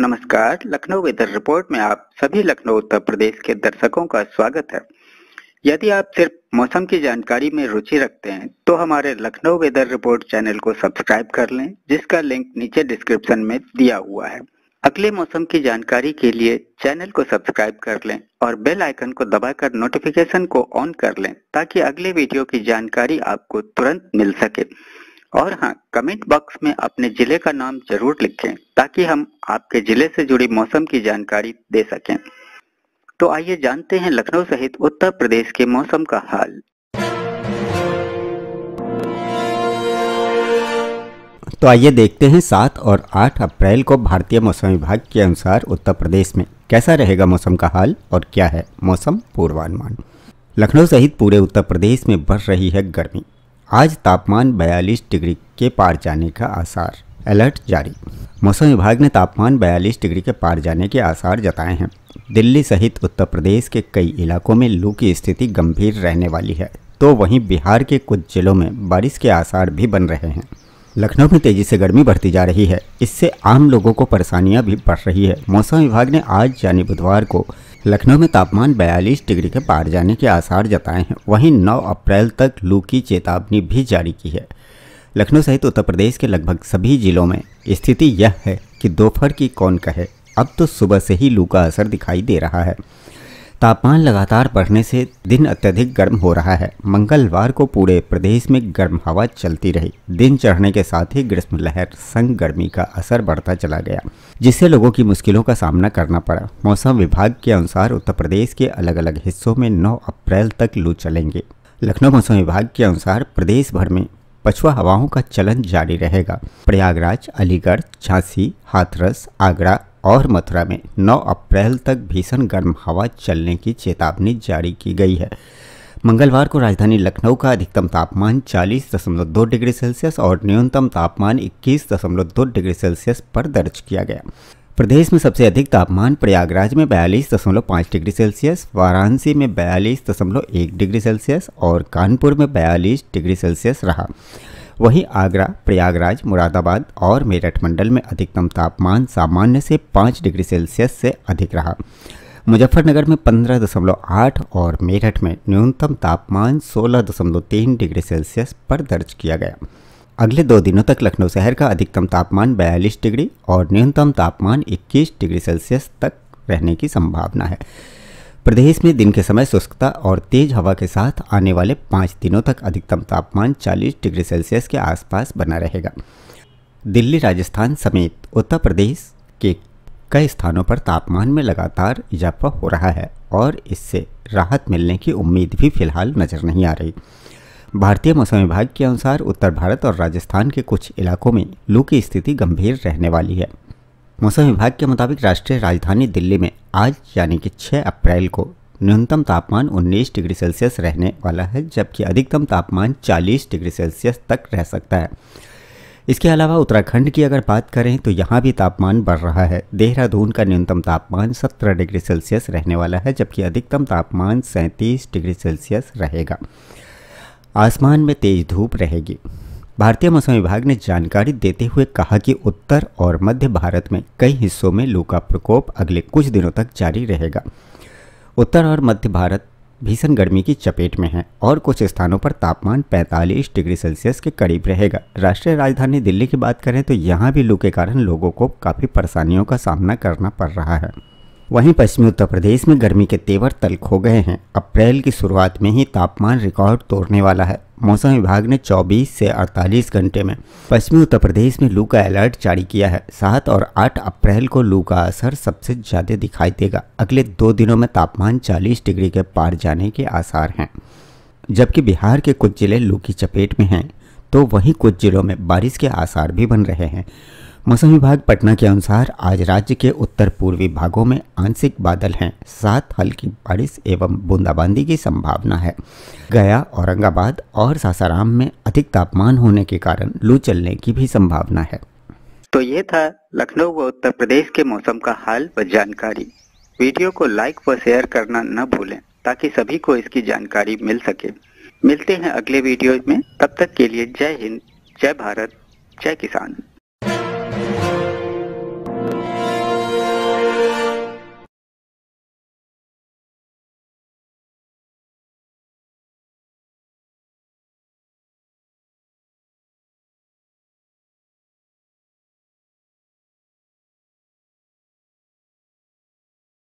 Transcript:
नमस्कार Lucknow weather report में आप सभी लखनऊ उत्तर प्रदेश के दर्शकों का स्वागत है यदि आप सिर्फ मौसम की जानकारी में रुचि रखते हैं तो हमारे लखनऊ वेदर रिपोर्ट चैनल को सब्सक्राइब कर लें जिसका लिंक नीचे डिस्क्रिप्शन में दिया हुआ है अगले मौसम की जानकारी के लिए चैनल को सब्सक्राइब कर लें और बेल आइकन को दबाकर नोटिफिकेशन को ऑन कर लें ताकि अगले वीडियो की जानकारी आपको तुरंत मिल सके और हाँ कमेंट बॉक्स में अपने जिले का नाम जरूर लिखें ताकि हम आपके जिले से जुड़ी मौसम की जानकारी दे सकें तो आइए जानते हैं लखनऊ सहित उत्तर प्रदेश के मौसम का हाल तो आइए देखते हैं सात और आठ अप्रैल को भारतीय मौसम विभाग के अनुसार उत्तर प्रदेश में कैसा रहेगा मौसम का हाल और क्या है मौसम पूर्वानुमान लखनऊ सहित पूरे उत्तर प्रदेश में बढ़ रही है गर्मी आज तापमान 42 डिग्री के पार जाने का आसार अलर्ट जारी मौसम विभाग ने तापमान 42 डिग्री के पार जाने के आसार जताए हैं दिल्ली सहित उत्तर प्रदेश के कई इलाकों में लू की स्थिति गंभीर रहने वाली है तो वहीं बिहार के कुछ जिलों में बारिश के आसार भी बन रहे हैं लखनऊ में तेजी से गर्मी बढ़ती जा रही है इससे आम लोगों को परेशानियां भी बढ़ रही है मौसम विभाग ने आज यानी बुधवार को लखनऊ में तापमान 42 डिग्री के पार जाने के आसार जताए हैं वहीं 9 अप्रैल तक लू की चेतावनी भी जारी की है लखनऊ सहित उत्तर प्रदेश के लगभग सभी जिलों में स्थिति यह है कि दोपहर की कौन कहे अब तो सुबह से ही लू का असर दिखाई दे रहा है तापमान लगातार बढ़ने से दिन अत्यधिक गर्म हो रहा है मंगलवार को पूरे प्रदेश में गर्म हवा चलती रही दिन चढ़ने के साथ ही ग्रीष्म लहर संग गर्मी का असर बढ़ता चला गया जिससे लोगों की मुश्किलों का सामना करना पड़ा मौसम विभाग के अनुसार उत्तर प्रदेश के अलग अलग हिस्सों में 9 अप्रैल तक लू चलेंगे लखनऊ मौसम विभाग के अनुसार प्रदेश भर में पछुआ हवाओं का चलन जारी रहेगा प्रयागराज अलीगढ़ झांसी हाथरस आगरा और मथुरा में 9 अप्रैल तक भीषण गर्म हवा चलने की चेतावनी जारी की गई है मंगलवार को राजधानी लखनऊ का अधिकतम तापमान 40.2 डिग्री सेल्सियस और न्यूनतम तापमान 21.2 डिग्री सेल्सियस पर दर्ज किया गया प्रदेश में सबसे अधिक तापमान प्रयागराज में बयालीस दशमलव पाँच डिग्री सेल्सियस वाराणसी में बयालीस दशमलव एक डिग्री सेल्सियस और कानपुर में बयालीस डिग्री सेल्सियस रहा वहीं आगरा प्रयागराज मुरादाबाद और मेरठ मंडल में अधिकतम तापमान सामान्य से पाँच डिग्री सेल्सियस से अधिक रहा मुजफ्फरनगर में पंद्रह दशमलव आठ और मेरठ में न्यूनतम तापमान सोलह दशमलव तीन डिग्री सेल्सियस पर दर्ज किया गया अगले दो दिनों तक लखनऊ शहर का अधिकतम तापमान बयालीस डिग्री और न्यूनतम तापमान 21 डिग्री सेल्सियस तक रहने की संभावना है प्रदेश में दिन के समय शुष्कता और तेज हवा के साथ आने वाले पाँच दिनों तक अधिकतम तापमान 40 डिग्री सेल्सियस के आसपास बना रहेगा दिल्ली राजस्थान समेत उत्तर प्रदेश के कई स्थानों पर तापमान में लगातार इजाफा हो रहा है और इससे राहत मिलने की उम्मीद भी फिलहाल नज़र नहीं आ रही भारतीय मौसम विभाग के अनुसार उत्तर भारत और राजस्थान के कुछ इलाकों में लू की स्थिति गंभीर रहने वाली है मौसम विभाग के मुताबिक राष्ट्रीय राजधानी दिल्ली में आज यानी कि 6 अप्रैल को न्यूनतम तापमान 19 डिग्री सेल्सियस रहने वाला है जबकि अधिकतम तापमान 40 डिग्री सेल्सियस तक रह सकता है इसके अलावा उत्तराखंड की अगर बात करें तो यहाँ भी तापमान बढ़ रहा है देहरादून का न्यूनतम तापमान 17 डिग्री सेल्सियस रहने वाला है जबकि अधिकतम तापमान 37 डिग्री सेल्सियस रहेगा आसमान में तेज धूप रहेगी भारतीय मौसम विभाग ने जानकारी देते हुए कहा कि उत्तर और मध्य भारत में कई हिस्सों में लू का प्रकोप अगले कुछ दिनों तक जारी रहेगा उत्तर और मध्य भारत भीषण गर्मी की चपेट में है और कुछ स्थानों पर तापमान 45 डिग्री सेल्सियस के करीब रहेगा राष्ट्रीय राजधानी दिल्ली की बात करें तो यहाँ भी लू के कारण लोगों को काफ़ी परेशानियों का सामना करना पड़ रहा है वहीं पश्चिमी उत्तर प्रदेश में गर्मी के तेवर तल्ख हो गए हैं अप्रैल की शुरुआत में ही तापमान रिकॉर्ड तोड़ने वाला है मौसम विभाग ने 24 से 48 घंटे में पश्चिमी उत्तर प्रदेश में लू का अलर्ट जारी किया है सात और आठ अप्रैल को लू का असर सबसे ज़्यादा दिखाई देगा अगले दो दिनों में तापमान चालीस डिग्री के पार जाने के आसार हैं जबकि बिहार के कुछ जिले लू की चपेट में हैं तो वहीं कुछ जिलों में बारिश के आसार भी बन रहे हैं मौसम विभाग पटना के अनुसार आज राज्य के उत्तर पूर्वी भागों में आंशिक बादल हैं साथ हल्की बारिश एवं बूंदाबांदी की संभावना है गया औरंगाबाद और सासाराम में अधिक तापमान होने के कारण लू चलने की भी संभावना है तो ये था लखनऊ व उत्तर प्रदेश के मौसम का हाल व जानकारी वीडियो को लाइक व शेयर करना न भूलें ताकि सभी को इसकी जानकारी मिल सके मिलते हैं अगले वीडियो में तब तक के लिए जय हिंद जय भारत जय किसान